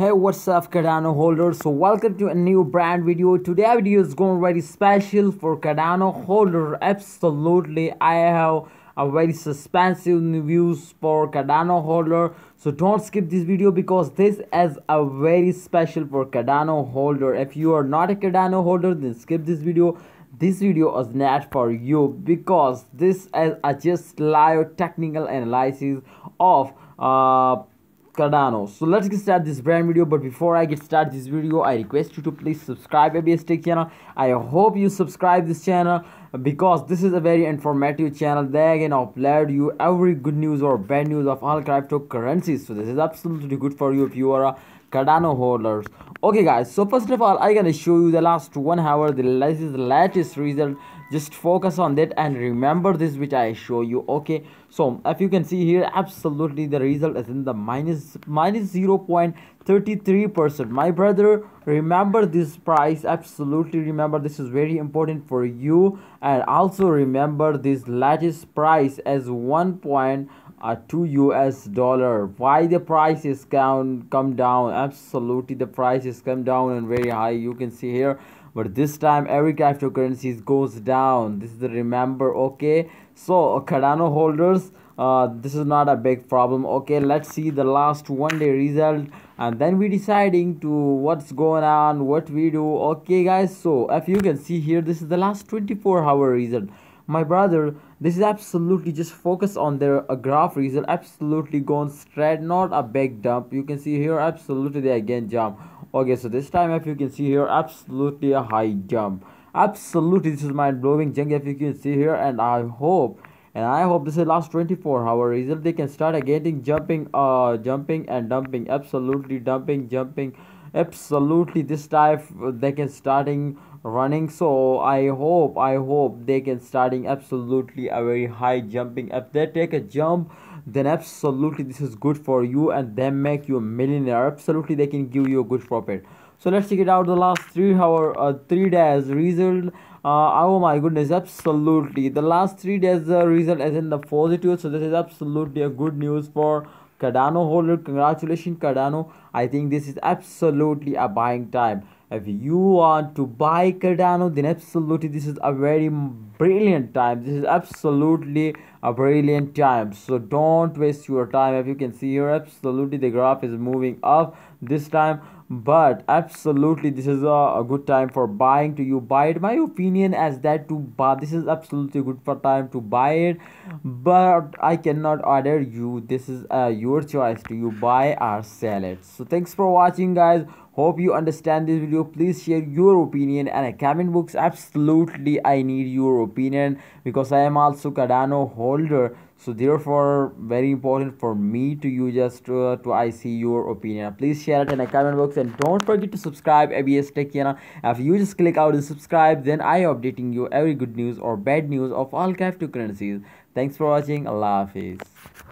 hey what's up cardano holders so welcome to a new brand video today video is going very special for cardano holder absolutely i have a very suspensive news for cardano holder so don't skip this video because this is a very special for cardano holder if you are not a cardano holder then skip this video this video is not for you because this is a just live technical analysis of uh Cardano. So let's get start this brand video. But before I get start this video, I request you to please subscribe ABS Tech channel. I hope you subscribe this channel because this is a very informative channel they again upload you every good news or bad news of all cryptocurrencies so this is absolutely good for you if you are a cardano holders okay guys so first of all i gonna show you the last one hour the latest latest result just focus on that and remember this which i show you okay so if you can see here absolutely the result is in the minus minus 0.33 percent my brother remember this price absolutely remember this is very important for you and also remember this latest price as uh, 1.2 us dollar why the price is down come down absolutely the price is come down and very high you can see here but this time every cryptocurrency goes down this is the remember okay so cardano holders uh, this is not a big problem okay let's see the last one day result and then we deciding to what's going on what we do okay guys so if you can see here this is the last 24 hour result my brother this is absolutely just focus on their a uh, graph result absolutely gone straight not a big dump you can see here absolutely they again jump okay so this time if you can see here absolutely a high jump absolutely this is mind-blowing jenga if you can see here and i hope and I hope this is last 24 hour result they can start again jumping uh jumping and dumping absolutely dumping jumping absolutely this time they can starting running so I hope I hope they can starting absolutely a very high jumping if they take a jump then absolutely this is good for you and they make you a millionaire absolutely they can give you a good profit so let's check it out the last three hour uh, three days result uh, oh my goodness absolutely the last three days the result is in the positive so this is absolutely a good news for cardano holder congratulations cardano i think this is absolutely a buying time if you want to buy cardano then absolutely this is a very brilliant time this is absolutely a brilliant time so don't waste your time if you can see here absolutely the graph is moving up this time but absolutely this is a, a, good time for buying to you buy it my opinion as that to buy this is absolutely good for time to buy it but i cannot order you this is uh, your choice to you buy or sell it so thanks for watching guys Hope you understand this video. Please share your opinion and a comment box. Absolutely, I need your opinion because I am also Cardano holder. So therefore, very important for me to you just uh, to I see your opinion. Please share it in a comment box and don't forget to subscribe ABS Tech Channel. If you just click out and subscribe, then I updating you every good news or bad news of all cryptocurrencies. Thanks for watching. Allah Hafiz.